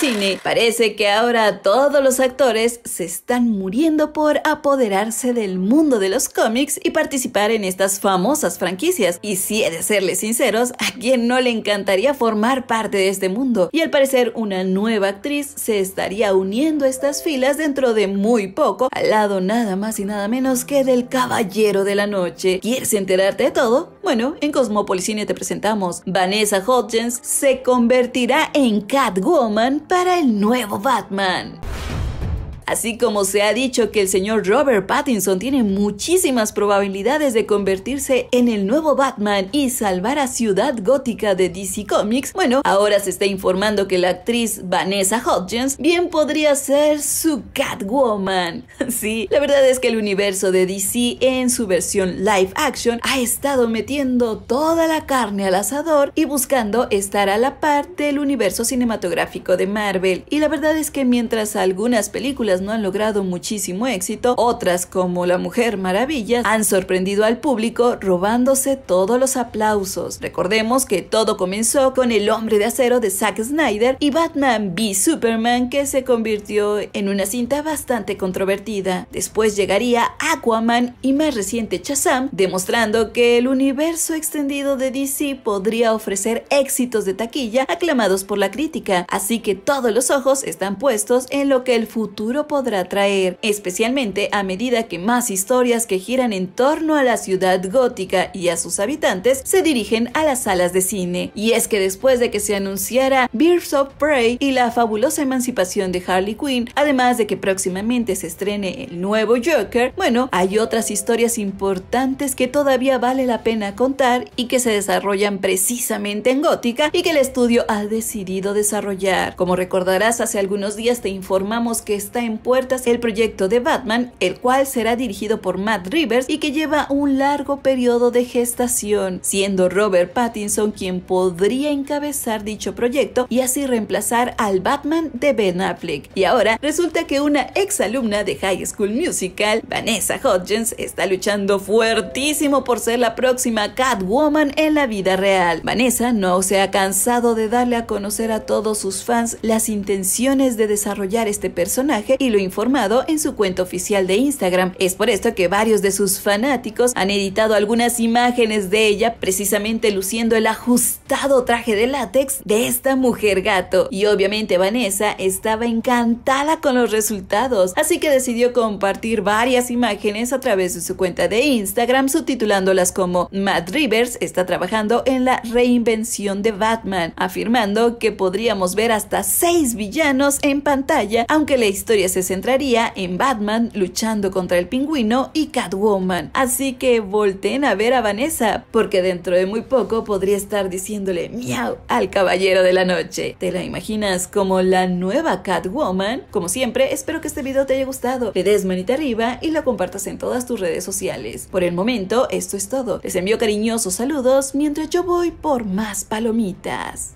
cine Parece que ahora todos los actores se están muriendo por apoderarse del mundo de los cómics y participar en estas famosas franquicias. Y si he de serles sinceros, ¿a quién no le encantaría formar parte de este mundo? Y al parecer una nueva actriz se estaría uniendo a estas filas dentro de muy poco, al lado nada más y nada menos que del Caballero de la Noche. ¿Quieres enterarte de todo? Bueno, en cine te presentamos. Vanessa Hodgins se convertirá en Cat Goman para el nuevo Batman. Así como se ha dicho que el señor Robert Pattinson tiene muchísimas probabilidades de convertirse en el nuevo Batman y salvar a Ciudad Gótica de DC Comics, bueno, ahora se está informando que la actriz Vanessa Hudgens bien podría ser su Catwoman. Sí, la verdad es que el universo de DC en su versión live action ha estado metiendo toda la carne al asador y buscando estar a la par del universo cinematográfico de Marvel. Y la verdad es que mientras algunas películas no han logrado muchísimo éxito, otras como La Mujer Maravilla han sorprendido al público robándose todos los aplausos. Recordemos que todo comenzó con El Hombre de Acero de Zack Snyder y Batman v Superman que se convirtió en una cinta bastante controvertida. Después llegaría Aquaman y más reciente Shazam, demostrando que el universo extendido de DC podría ofrecer éxitos de taquilla aclamados por la crítica, así que todos los ojos están puestos en lo que el futuro podrá traer, especialmente a medida que más historias que giran en torno a la ciudad gótica y a sus habitantes se dirigen a las salas de cine. Y es que después de que se anunciara Birds of Prey y la fabulosa emancipación de Harley Quinn, además de que próximamente se estrene el nuevo Joker, bueno, hay otras historias importantes que todavía vale la pena contar y que se desarrollan precisamente en gótica y que el estudio ha decidido desarrollar. Como recordarás, hace algunos días te informamos que está en puertas el proyecto de Batman, el cual será dirigido por Matt Rivers y que lleva un largo periodo de gestación, siendo Robert Pattinson quien podría encabezar dicho proyecto y así reemplazar al Batman de Ben Affleck. Y ahora resulta que una ex alumna de High School Musical, Vanessa Hodgins, está luchando fuertísimo por ser la próxima Catwoman en la vida real. Vanessa no se ha cansado de darle a conocer a todos sus fans las intenciones de desarrollar este personaje y lo informado en su cuenta oficial de Instagram. Es por esto que varios de sus fanáticos han editado algunas imágenes de ella precisamente luciendo el ajustado traje de látex de esta mujer gato. Y obviamente Vanessa estaba encantada con los resultados, así que decidió compartir varias imágenes a través de su cuenta de Instagram subtitulándolas como Matt Rivers está trabajando en la reinvención de Batman, afirmando que podríamos ver hasta seis villanos en pantalla, aunque la historia se se centraría en Batman luchando contra el pingüino y Catwoman. Así que volteen a ver a Vanessa, porque dentro de muy poco podría estar diciéndole miau al caballero de la noche. ¿Te la imaginas como la nueva Catwoman? Como siempre, espero que este video te haya gustado. Le des manita arriba y lo compartas en todas tus redes sociales. Por el momento, esto es todo. Les envío cariñosos saludos mientras yo voy por más palomitas.